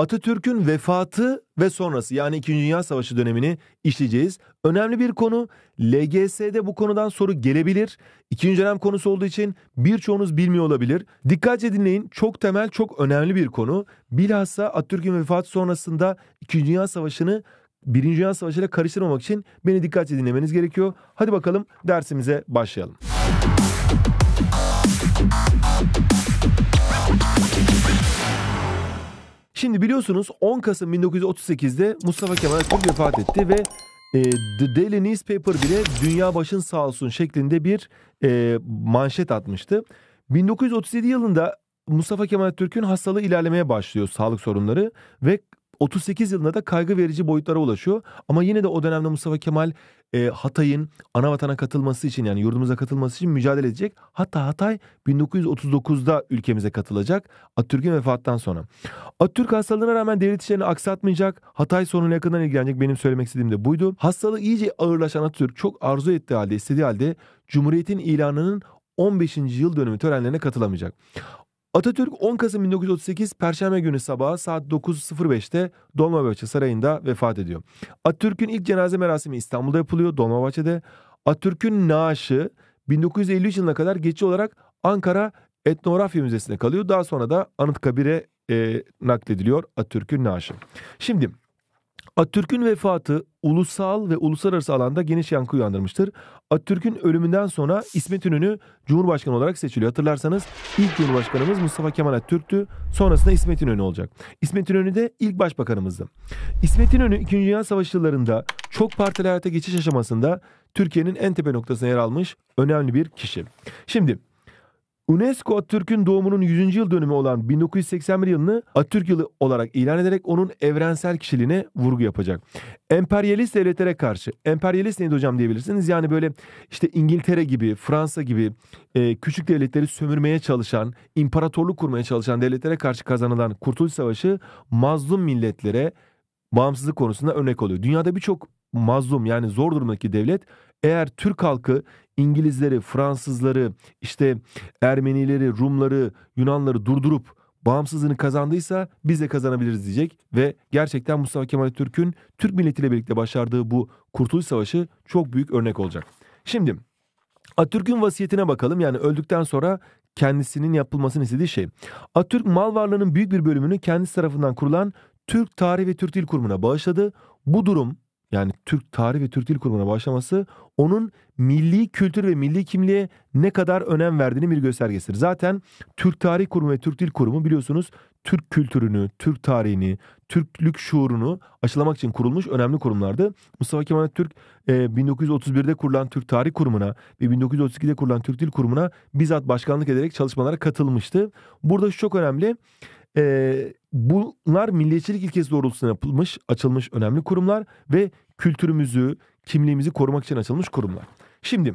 Atatürk'ün vefatı ve sonrası yani 2. Dünya Savaşı dönemini işleyeceğiz. Önemli bir konu LGS'de bu konudan soru gelebilir. İkinci dönem konusu olduğu için birçoğunuz bilmiyor olabilir. Dikkatli dinleyin çok temel çok önemli bir konu. Bilhassa Atatürk'ün vefatı sonrasında 2. Dünya Savaşı'nı Birinci Dünya Savaşı ile karıştırmamak için beni dikkatli dinlemeniz gerekiyor. Hadi bakalım dersimize başlayalım. Şimdi biliyorsunuz 10 Kasım 1938'de Mustafa Kemal Atatürk vefat etti ve e, The Daily Newspaper bile dünya başın sağ olsun şeklinde bir e, manşet atmıştı. 1937 yılında Mustafa Kemal Atatürk'ün hastalığı ilerlemeye başlıyor sağlık sorunları ve 38 yılında da kaygı verici boyutlara ulaşıyor. Ama yine de o dönemde Mustafa Kemal e, Hatay'ın ana vatana katılması için yani yurdumuza katılması için mücadele edecek. Hatta Hatay 1939'da ülkemize katılacak Atatürk'ün vefattan sonra. Atatürk hastalığına rağmen devlet işlerini aksatmayacak. Hatay sorununa yakından ilgilenecek benim söylemek istediğim de buydu. Hastalığı iyice ağırlaşan Atatürk çok arzu ettiği halde istediği halde Cumhuriyet'in ilanının 15. yıl dönümü törenlerine katılamayacak. Atatürk 10 Kasım 1938 Perşembe günü sabahı saat 9.05'te Dolmabahçe Sarayı'nda vefat ediyor. Atatürk'ün ilk cenaze merasimi İstanbul'da yapılıyor Dolmabahçe'de. Atatürk'ün naaşı 1953 yılına kadar geçici olarak Ankara Etnografya Müzesi'ne kalıyor. Daha sonra da Anıtkabir'e e, naklediliyor Atatürk'ün naaşı. Şimdi Atatürk'ün vefatı ulusal ve uluslararası alanda geniş yankı uyandırmıştır. Atatürk'ün ölümünden sonra İsmet İnönü Cumhurbaşkanı olarak seçiliyor. Hatırlarsanız ilk Cumhurbaşkanımız Mustafa Kemal Atatürk'tü. Sonrasında İsmet İnönü olacak. İsmet İnönü de ilk başbakanımızdı. İsmet İnönü 2. Dünya Savaşı yıllarında çok partili hayata geçiş aşamasında Türkiye'nin en tepe noktasına yer almış önemli bir kişi. Şimdi UNESCO Atatürk'ün doğumunun 100. yıl dönümü olan 1981 yılını Atatürk yılı olarak ilan ederek onun evrensel kişiliğine vurgu yapacak. Emperyalist devletlere karşı, emperyalist neydi hocam diyebilirsiniz. Yani böyle işte İngiltere gibi, Fransa gibi e, küçük devletleri sömürmeye çalışan, imparatorluk kurmaya çalışan devletlere karşı kazanılan Kurtuluş Savaşı mazlum milletlere bağımsızlık konusunda örnek oluyor. Dünyada birçok mazlum yani zor durumdaki devlet eğer Türk halkı İngilizleri, Fransızları, işte Ermenileri, Rumları, Yunanları durdurup bağımsızlığını kazandıysa biz de kazanabiliriz diyecek ve gerçekten Mustafa Kemal Türk'ün Türk milletiyle birlikte başardığı bu Kurtuluş Savaşı çok büyük örnek olacak. Şimdi Atatürk'ün vasiyetine bakalım. Yani öldükten sonra kendisinin yapılmasını istediği şey. Atatürk mal varlığının büyük bir bölümünü kendisi tarafından kurulan Türk Tarih ve Türk Dil Kurumu'na bağışladı. Bu durum yani Türk tarih ve Türk dil kurumuna başlaması onun milli kültür ve milli kimliğe ne kadar önem verdiğini bir göstergesidir. Zaten Türk Tarih Kurumu ve Türk Dil Kurumu biliyorsunuz Türk kültürünü, Türk tarihini, Türklük şuurunu aşılamak için kurulmuş önemli kurumlardı. Mustafa Kemal Türk 1931'de e, kurulan Türk Tarih Kurumu'na ve 1932'de kurulan Türk Dil Kurumu'na bizzat başkanlık ederek çalışmalara katılmıştı. Burada şu çok önemli. E, bunlar milliyetçilik ilkesi doğrultusunda yapılmış, açılmış önemli kurumlar ve kültürümüzü, kimliğimizi korumak için açılmış kurumlar. Şimdi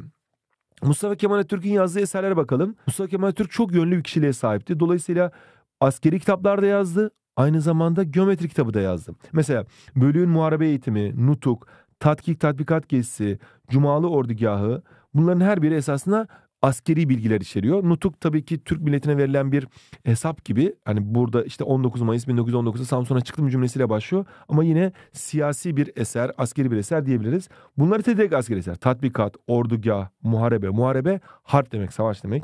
Mustafa Kemal Atatürk'ün yazdığı eserlere bakalım. Mustafa Kemal Atatürk çok yönlü bir kişiliğe sahipti. Dolayısıyla askeri kitaplar da yazdı. Aynı zamanda geometri kitabı da yazdı. Mesela Bölüğün Muharebe Eğitimi, Nutuk, Tatkik Tatbikat Gezisi, Cumalı Ordugahı bunların her biri esasında askeri bilgiler içeriyor. Nutuk tabii ki Türk milletine verilen bir hesap gibi. Hani burada işte 19 Mayıs 1919'da Samsun'a çıktım cümlesiyle başlıyor. Ama yine siyasi bir eser, askeri bir eser diyebiliriz. Bunlar ise askeri eser. Tatbikat, ordugah, muharebe. Muharebe harp demek, savaş demek.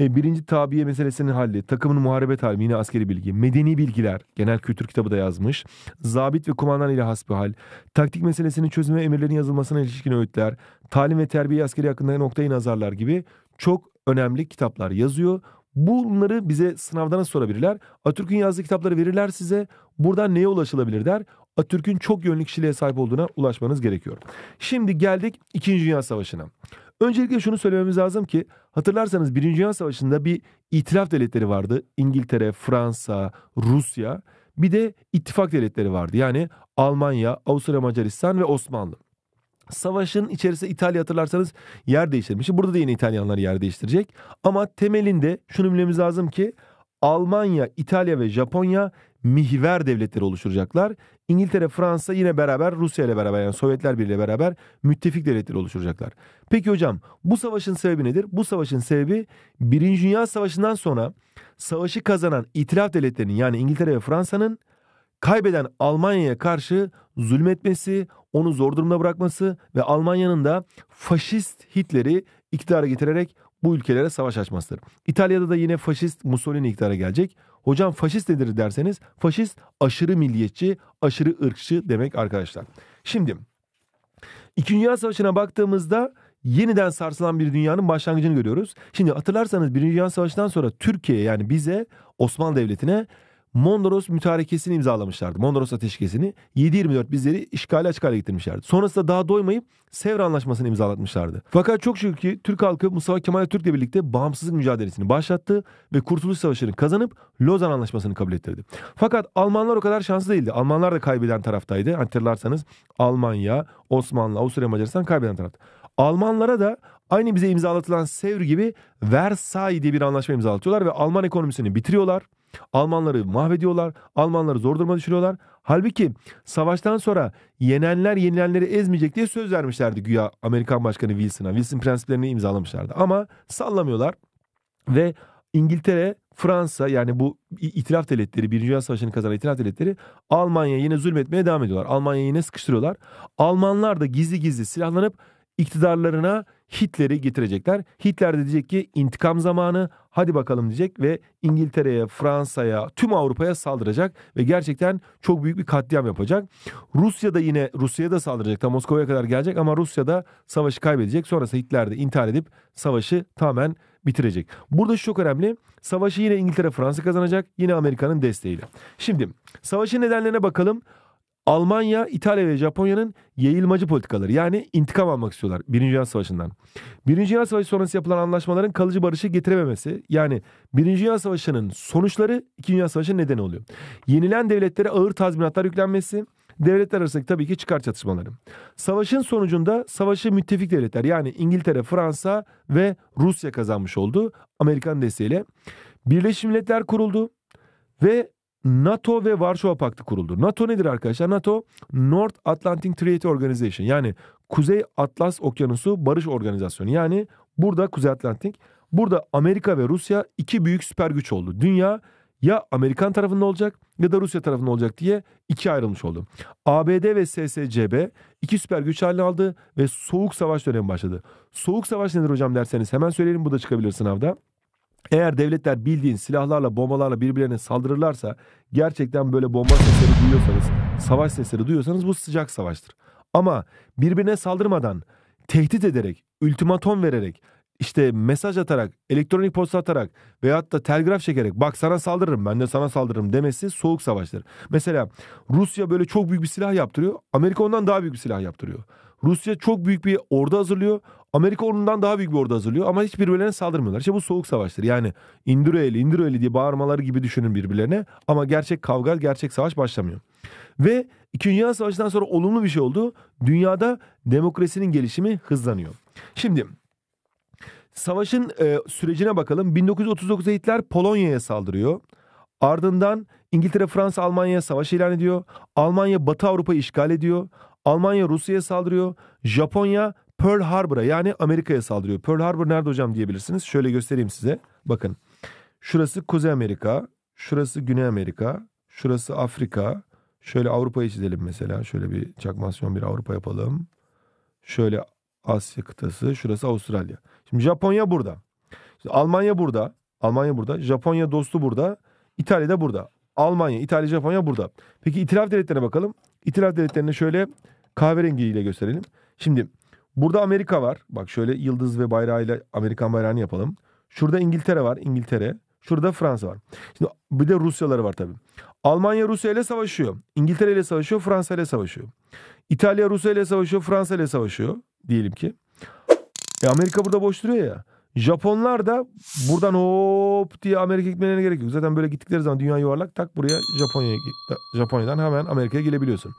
E, birinci tabiye meselesinin halli, takımın muharebe tarihi yine askeri bilgi, medeni bilgiler, genel kültür kitabı da yazmış. Zabit ve kumandan ile hasbihal, taktik meselesinin çözümü emirlerin yazılmasına ilişkin öğütler, talim ve terbiye askeri hakkında noktayı nazarlar gibi çok önemli kitaplar yazıyor. Bunları bize sınavda nasıl sorabilirler? Atatürk'ün yazdığı kitapları verirler size. Buradan neye ulaşılabilir der. Atatürk'ün çok yönlü kişiliğe sahip olduğuna ulaşmanız gerekiyor. Şimdi geldik 2. Dünya Savaşı'na. Öncelikle şunu söylememiz lazım ki hatırlarsanız 1. Dünya Savaşı'nda bir itilaf devletleri vardı. İngiltere, Fransa, Rusya bir de ittifak devletleri vardı. Yani Almanya, Avusturya Macaristan ve Osmanlı. Savaşın içerisinde İtalya hatırlarsanız yer değiştirmiş. Burada da yine İtalyanlar yer değiştirecek. Ama temelinde şunu bilmemiz lazım ki Almanya, İtalya ve Japonya mihver devletleri oluşturacaklar. İngiltere, Fransa yine beraber Rusya ile beraber yani Sovyetler Birliği ile beraber müttefik devletleri oluşturacaklar. Peki hocam bu savaşın sebebi nedir? Bu savaşın sebebi Birinci Dünya Savaşı'ndan sonra savaşı kazanan itilaf devletlerinin yani İngiltere ve Fransa'nın kaybeden Almanya'ya karşı zulmetmesi, onu zor durumda bırakması ve Almanya'nın da faşist Hitler'i iktidara getirerek bu ülkelere savaş açmasıdır. İtalya'da da yine faşist Mussolini iktidara gelecek. Hocam faşist nedir derseniz faşist aşırı milliyetçi, aşırı ırkçı demek arkadaşlar. Şimdi İkinci Dünya Savaşı'na baktığımızda yeniden sarsılan bir dünyanın başlangıcını görüyoruz. Şimdi hatırlarsanız Birinci Dünya Savaşı'ndan sonra Türkiye yani bize Osmanlı Devleti'ne Mondros mütarekesini imzalamışlardı. Mondros ateşkesini 724 bizleri işgali açık hale getirmişlerdi. Sonrasında daha doymayıp Sevr Anlaşması'nı imzalatmışlardı. Fakat çok şükür ki Türk halkı Mustafa Kemal Türk ile birlikte bağımsızlık mücadelesini başlattı ve Kurtuluş Savaşı'nı kazanıp Lozan Anlaşması'nı kabul ettirdi. Fakat Almanlar o kadar şanslı değildi. Almanlar da kaybeden taraftaydı. Hatırlarsanız Almanya, Osmanlı, Avusturya, Macaristan kaybeden tarafta. Almanlara da aynı bize imzalatılan Sevr gibi Versay diye bir anlaşma imzalatıyorlar ve Alman ekonomisini bitiriyorlar. Almanları mahvediyorlar. Almanları zor duruma düşürüyorlar. Halbuki savaştan sonra yenenler yenilenleri ezmeyecek diye söz vermişlerdi güya Amerikan Başkanı Wilson'a. Wilson prensiplerini imzalamışlardı. Ama sallamıyorlar ve İngiltere, Fransa yani bu itiraf devletleri, Birinci Dünya Savaşı'nı kazanan itilaf devletleri Almanya yine zulmetmeye devam ediyorlar. Almanya yine sıkıştırıyorlar. Almanlar da gizli gizli silahlanıp iktidarlarına Hitler'i getirecekler. Hitler de diyecek ki intikam zamanı hadi bakalım diyecek ve İngiltere'ye, Fransa'ya, tüm Avrupa'ya saldıracak ve gerçekten çok büyük bir katliam yapacak. Rusya da yine Rusya'ya da saldıracak. tam Moskova'ya kadar gelecek ama Rusya da savaşı kaybedecek. Sonrasında Hitler de intihar edip savaşı tamamen bitirecek. Burada şu çok önemli. Savaşı yine İngiltere, Fransa kazanacak. Yine Amerika'nın desteğiyle. Şimdi savaşın nedenlerine bakalım. Almanya, İtalya ve Japonya'nın yayılmacı politikaları yani intikam almak istiyorlar Birinci Dünya Savaşı'ndan. Birinci Dünya Savaşı sonrası yapılan anlaşmaların kalıcı barışı getirememesi yani Birinci Dünya Savaşı'nın sonuçları İkinci Dünya Savaşı'nın nedeni oluyor. Yenilen devletlere ağır tazminatlar yüklenmesi, devletler arasındaki tabii ki çıkar çatışmaları. Savaşın sonucunda savaşı müttefik devletler yani İngiltere, Fransa ve Rusya kazanmış oldu Amerikan desteğiyle. Birleşmiş Milletler kuruldu ve NATO ve Varşova Paktı kuruldu. NATO nedir arkadaşlar? NATO North Atlantic Treaty Organization yani Kuzey Atlas Okyanusu Barış Organizasyonu. Yani burada Kuzey Atlantik, burada Amerika ve Rusya iki büyük süper güç oldu. Dünya ya Amerikan tarafında olacak ya da Rusya tarafında olacak diye iki ayrılmış oldu. ABD ve SSCB iki süper güç haline aldı ve soğuk savaş dönemi başladı. Soğuk savaş nedir hocam derseniz hemen söyleyelim bu da çıkabilir sınavda. Eğer devletler bildiğin silahlarla bombalarla birbirlerine saldırırlarsa gerçekten böyle bomba sesleri duyuyorsanız, savaş sesleri duyuyorsanız bu sıcak savaştır. Ama birbirine saldırmadan, tehdit ederek, ultimatom vererek, işte mesaj atarak, elektronik posta atarak veyahut da telgraf çekerek bak sana saldırırım ben de sana saldırırım demesi soğuk savaştır. Mesela Rusya böyle çok büyük bir silah yaptırıyor. Amerika ondan daha büyük bir silah yaptırıyor. Rusya çok büyük bir ordu hazırlıyor. Amerika onundan daha büyük bir ordu hazırlıyor ama hiç birbirlerine saldırmıyorlar. İşte bu soğuk savaştır. Yani indir öyle diye bağırmaları gibi düşünün birbirlerine ama gerçek kavga gerçek savaş başlamıyor. Ve İkinci Dünya Savaşı'ndan sonra olumlu bir şey oldu. Dünyada demokrasinin gelişimi hızlanıyor. Şimdi savaşın e, sürecine bakalım. 1939'da Hitler Polonya'ya saldırıyor. Ardından İngiltere, Fransa, Almanya'ya savaş ilan ediyor. Almanya Batı Avrupa'yı işgal ediyor. Almanya Rusya'ya saldırıyor. Japonya Pearl Harbor'a yani Amerika'ya saldırıyor. Pearl Harbor nerede hocam diyebilirsiniz. Şöyle göstereyim size. Bakın. Şurası Kuzey Amerika, şurası Güney Amerika, şurası Afrika. Şöyle Avrupa'yı çizelim mesela. Şöyle bir çakmasyon bir Avrupa yapalım. Şöyle Asya kıtası, şurası Avustralya. Şimdi Japonya burada. Şimdi Almanya burada. Almanya burada. Japonya dostu burada. İtalya da burada. Almanya, İtalya, Japonya burada. Peki itiraf devletlerine bakalım. İtiraf devletlerini şöyle kahverengiyle gösterelim. Şimdi burada Amerika var. Bak şöyle yıldız ve bayrağıyla Amerikan bayrağını yapalım. Şurada İngiltere var. İngiltere. Şurada Fransa var. Şimdi bir de Rusyaları var tabii. Almanya Rusya ile savaşıyor. İngiltere ile savaşıyor. Fransa ile savaşıyor. İtalya Rusya ile savaşıyor. Fransa ile savaşıyor. Diyelim ki. E Amerika burada boş duruyor ya. Japonlar da buradan hop diye Amerika gitmelerine gerek yok. Zaten böyle gittikleri zaman dünya yuvarlak tak buraya Japonya'ya Japonya'dan hemen Amerika'ya gelebiliyorsun.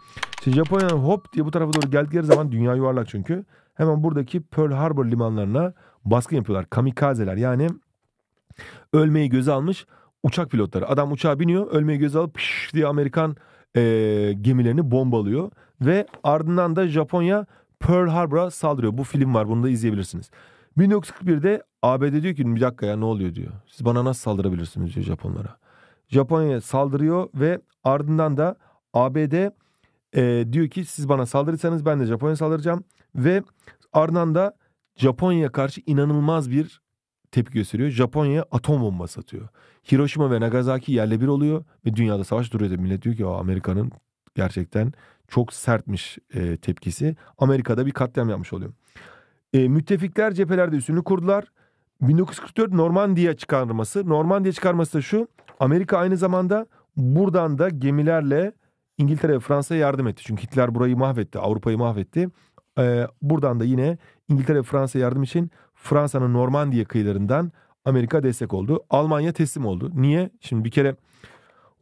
Şimdi Japonya'dan hop diye bu tarafa doğru geldikleri zaman dünya yuvarlak çünkü. Hemen buradaki Pearl Harbor limanlarına baskın yapıyorlar. Kamikazeler yani ölmeyi göze almış uçak pilotları. Adam uçağa biniyor ölmeyi göze alıp piş diye Amerikan e, gemilerini bombalıyor. Ve ardından da Japonya Pearl Harbor'a saldırıyor. Bu film var bunu da izleyebilirsiniz. 1941'de ABD diyor ki bir dakika ya ne oluyor diyor. Siz bana nasıl saldırabilirsiniz diyor Japonlara. Japonya saldırıyor ve ardından da ABD e, diyor ki siz bana saldırırsanız ben de Japonya saldıracağım. Ve ardından da Japonya karşı inanılmaz bir tepki gösteriyor. Japonya atom bombası atıyor. Hiroşima ve Nagasaki yerle bir oluyor ve dünyada savaş duruyor. Millet diyor ki Amerika'nın gerçekten çok sertmiş e, tepkisi. Amerika'da bir katliam yapmış oluyor. E, müttefikler cephelerde üstünlük kurdular. 1944 Normandiya çıkarması. Normandiya çıkarması da şu. Amerika aynı zamanda buradan da gemilerle İngiltere ve Fransa'ya yardım etti. Çünkü Hitler burayı mahvetti, Avrupa'yı mahvetti. Ee, buradan da yine İngiltere ve Fransa yardım için Fransa'nın Normandiya kıyılarından Amerika destek oldu. Almanya teslim oldu. Niye? Şimdi bir kere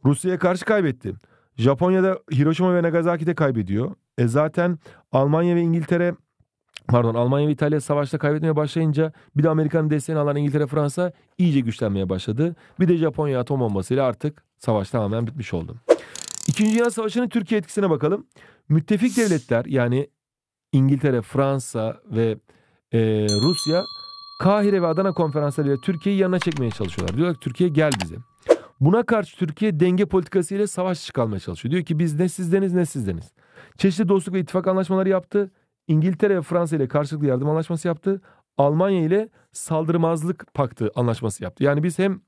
Rusya'ya karşı kaybetti. Japonya'da Hiroşima ve Nagasaki'de kaybediyor. E zaten Almanya ve İngiltere pardon Almanya ve İtalya savaşta kaybetmeye başlayınca bir de Amerikan desteğini alan İngiltere Fransa iyice güçlenmeye başladı. Bir de Japonya atom bombasıyla artık savaş tamamen bitmiş oldu. İkinci Dünya Savaşı'nın Türkiye etkisine bakalım. Müttefik devletler yani İngiltere, Fransa ve e, Rusya Kahire ve Adana konferanslarıyla Türkiye'yi yanına çekmeye çalışıyorlar. Diyorlar ki Türkiye gel bize. Buna karşı Türkiye denge politikası ile savaş çıkarmaya çalışıyor. Diyor ki biz ne sizdeniz ne sizdeniz. Çeşitli dostluk ve ittifak anlaşmaları yaptı. İngiltere ve Fransa ile karşılıklı yardım anlaşması yaptı. Almanya ile saldırmazlık paktı anlaşması yaptı. Yani biz hem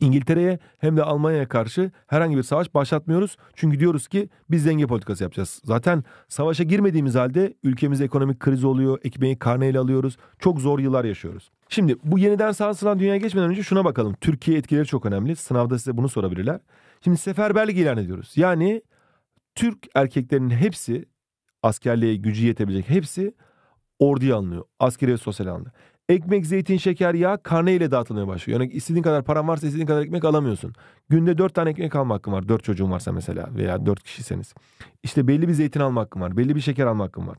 İngiltere'ye hem de Almanya'ya karşı herhangi bir savaş başlatmıyoruz. Çünkü diyoruz ki biz denge politikası yapacağız. Zaten savaşa girmediğimiz halde ülkemizde ekonomik kriz oluyor. Ekmeği karneyle alıyoruz. Çok zor yıllar yaşıyoruz. Şimdi bu yeniden sarsılan dünyaya geçmeden önce şuna bakalım. Türkiye etkileri çok önemli. Sınavda size bunu sorabilirler. Şimdi seferberlik ilan ediyoruz. Yani Türk erkeklerinin hepsi askerliğe gücü yetebilecek hepsi orduya alınıyor. askeri ve sosyal alanda. Ekmek, zeytin, şeker, yağ karne ile dağıtılmaya başlıyor. Yani istediğin kadar paran varsa istediğin kadar ekmek alamıyorsun. Günde dört tane ekmek alma hakkın var. Dört çocuğun varsa mesela veya dört kişiseniz. İşte belli bir zeytin alma hakkın var. Belli bir şeker alma hakkın var.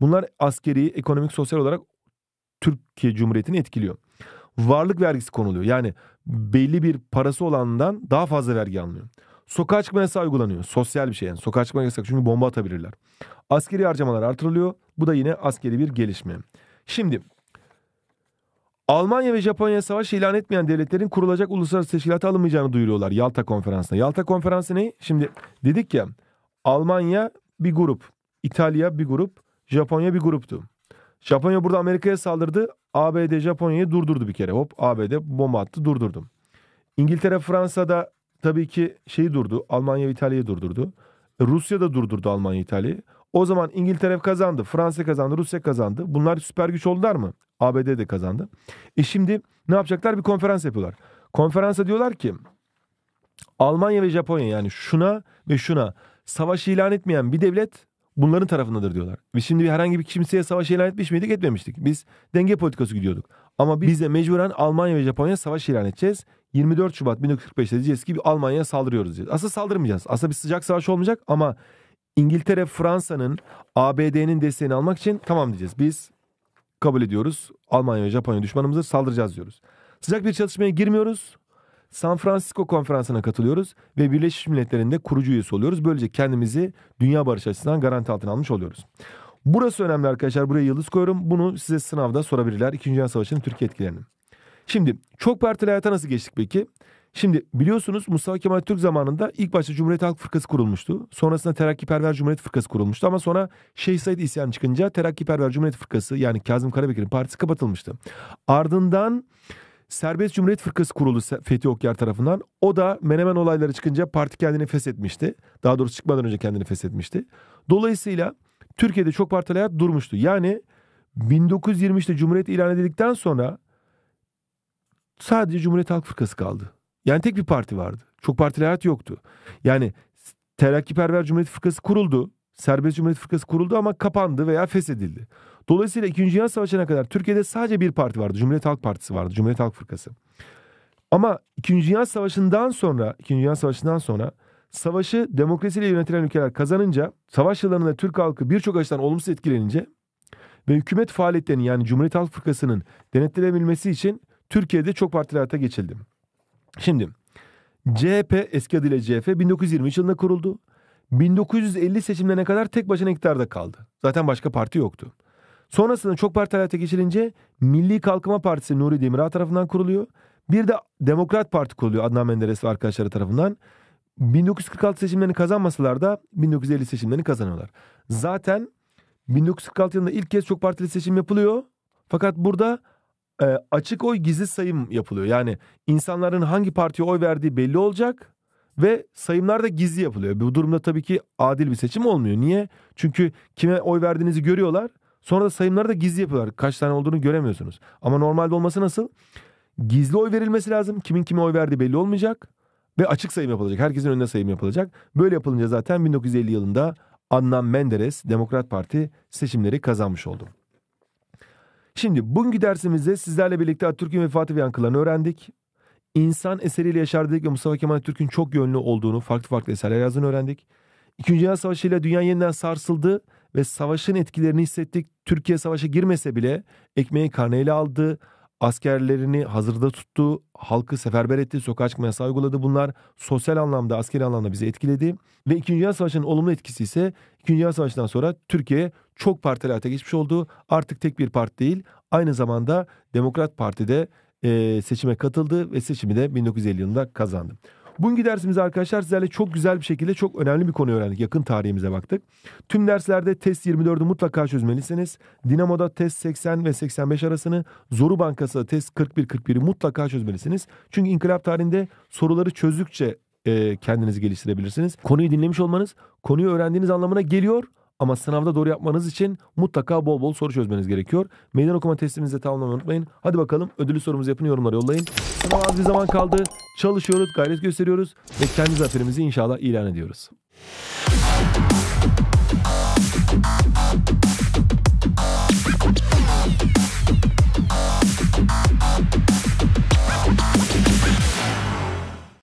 Bunlar askeri, ekonomik, sosyal olarak Türkiye Cumhuriyeti'ni etkiliyor. Varlık vergisi konuluyor. Yani belli bir parası olandan daha fazla vergi alınıyor. Sokağa çıkma yasağı uygulanıyor. Sosyal bir şey yani. Sokağa çıkma yasak çünkü bomba atabilirler. Askeri harcamalar artırılıyor. Bu da yine askeri bir gelişme. Şimdi Almanya ve Japonya savaş ilan etmeyen devletlerin kurulacak uluslararası teşkilata alınmayacağını duyuruyorlar Yalta Konferansı'na. Yalta Konferansı ne? Şimdi dedik ya Almanya bir grup, İtalya bir grup, Japonya bir gruptu. Japonya burada Amerika'ya saldırdı. ABD Japonya'yı durdurdu bir kere. Hop ABD bomba attı durdurdu. İngiltere Fransa'da tabii ki şeyi durdu. Almanya İtalya'yı durdurdu. E, Rusya da durdurdu Almanya İtalya'yı. O zaman İngiltere kazandı, Fransa kazandı, Rusya kazandı. Bunlar süper güç oldular mı? ABD de kazandı. E şimdi ne yapacaklar? Bir konferans yapıyorlar. Konferansa diyorlar ki Almanya ve Japonya yani şuna ve şuna savaş ilan etmeyen bir devlet bunların tarafındadır diyorlar. Biz şimdi bir herhangi bir kimseye savaş ilan etmiş miydik etmemiştik. Biz denge politikası gidiyorduk. Ama biz de mecburen Almanya ve Japonya savaş ilan edeceğiz. 24 Şubat 1945'te diyeceğiz ki Almanya'ya saldırıyoruz diyeceğiz. Aslında saldırmayacağız. Aslında bir sıcak savaş olmayacak ama İngiltere, Fransa'nın, ABD'nin desteğini almak için tamam diyeceğiz. Biz kabul ediyoruz. Almanya ve Japonya düşmanımızı saldıracağız diyoruz. Sıcak bir çatışmaya girmiyoruz. San Francisco Konferansı'na katılıyoruz ve Birleşmiş Milletler'in de kurucu üyesi oluyoruz. Böylece kendimizi dünya barış açısından garanti altına almış oluyoruz. Burası önemli arkadaşlar. Buraya yıldız koyuyorum. Bunu size sınavda sorabilirler. İkinci Dünya Savaşı'nın Türkiye etkilerini. Şimdi çok partili hayata nasıl geçtik peki? Şimdi biliyorsunuz Mustafa Kemal Türk zamanında ilk başta Cumhuriyet Halk Fırkası kurulmuştu. Sonrasında Terakkiperver Cumhuriyet Fırkası kurulmuştu ama sonra Şeyh Said isyan çıkınca Terakkiperver Cumhuriyet Fırkası yani Kazım Karabekir'in partisi kapatılmıştı. Ardından Serbest Cumhuriyet Fırkası kuruldu Fethi Okyar tarafından. O da Menemen olayları çıkınca parti kendini feshetmişti. Daha doğrusu çıkmadan önce kendini feshetmişti. Dolayısıyla Türkiye'de çok partili hayat durmuştu. Yani 1923'te Cumhuriyet ilan edildikten sonra sadece Cumhuriyet Halk Fırkası kaldı. Yani tek bir parti vardı. Çok partili hayat yoktu. Yani Terakkiperver Cumhuriyet Fırkası kuruldu. Serbest Cumhuriyet Fırkası kuruldu ama kapandı veya feshedildi. Dolayısıyla 2. Dünya Savaşı'na kadar Türkiye'de sadece bir parti vardı. Cumhuriyet Halk Partisi vardı. Cumhuriyet Halk Fırkası. Ama 2. Dünya Savaşı'ndan sonra, 2. Dünya Savaşı'ndan sonra savaşı demokrasiyle yönetilen ülkeler kazanınca, savaş yıllarında Türk halkı birçok açıdan olumsuz etkilenince ve hükümet faaliyetlerini yani Cumhuriyet Halk Fırkası'nın denetlenebilmesi için Türkiye'de çok partili hayata geçildi. Şimdi CHP eski adıyla CHP 1923 yılında kuruldu. 1950 seçimlerine kadar tek başına iktidarda kaldı. Zaten başka parti yoktu. Sonrasında çok partili hayata geçilince Milli Kalkınma Partisi Nuri Demirağ tarafından kuruluyor. Bir de Demokrat Parti kuruluyor Adnan Menderes ve arkadaşları tarafından. 1946 seçimlerini kazanmasalar da 1950 seçimlerini kazanıyorlar. Zaten 1946 yılında ilk kez çok partili seçim yapılıyor. Fakat burada e, açık oy gizli sayım yapılıyor. Yani insanların hangi partiye oy verdiği belli olacak ve sayımlar da gizli yapılıyor. Bu durumda tabii ki adil bir seçim olmuyor. Niye? Çünkü kime oy verdiğinizi görüyorlar Sonra da sayımları da gizli yapıyorlar. Kaç tane olduğunu göremiyorsunuz. Ama normalde olması nasıl? Gizli oy verilmesi lazım. Kimin kime oy verdiği belli olmayacak. Ve açık sayım yapılacak. Herkesin önünde sayım yapılacak. Böyle yapılınca zaten 1950 yılında Adnan Menderes Demokrat Parti seçimleri kazanmış oldu. Şimdi bugünkü dersimizde sizlerle birlikte Atatürk'ün vefatı ve yankılarını öğrendik. İnsan eseriyle Yaşar Dedik ve Mustafa Kemal Atatürk'ün çok yönlü olduğunu, farklı farklı eserler yazdığını öğrendik. İkinci Dünya Savaşı ile dünya yeniden sarsıldı ve savaşın etkilerini hissettik. Türkiye savaşa girmese bile ekmeği karneyle aldı. Askerlerini hazırda tuttu, halkı seferber etti, sokağa çıkma yasağı uyguladı. Bunlar sosyal anlamda, askeri anlamda bizi etkiledi. Ve İkinci Dünya Savaşı'nın olumlu etkisi ise İkinci Dünya Savaşı'ndan sonra Türkiye çok partili hayata geçmiş oldu. Artık tek bir parti değil, aynı zamanda Demokrat Parti'de e, seçime katıldı ve seçimi de 1950 yılında kazandı. Bugünkü dersimizde arkadaşlar sizlerle çok güzel bir şekilde çok önemli bir konu öğrendik. Yakın tarihimize baktık. Tüm derslerde test 24'ü mutlaka çözmelisiniz. Dinamo'da test 80 ve 85 arasını, Zoru Bankası'da test 41-41'i mutlaka çözmelisiniz. Çünkü inkılap tarihinde soruları çözdükçe e, kendinizi geliştirebilirsiniz. Konuyu dinlemiş olmanız, konuyu öğrendiğiniz anlamına geliyor ama sınavda doğru yapmanız için mutlaka bol bol soru çözmeniz gerekiyor. Meydan okuma testimizi de tamamlamayı unutmayın. Hadi bakalım ödülü sorumuzu yapın yorumlara yollayın. Sınav az bir zaman kaldı. Çalışıyoruz, gayret gösteriyoruz ve kendi zaferimizi inşallah ilan ediyoruz.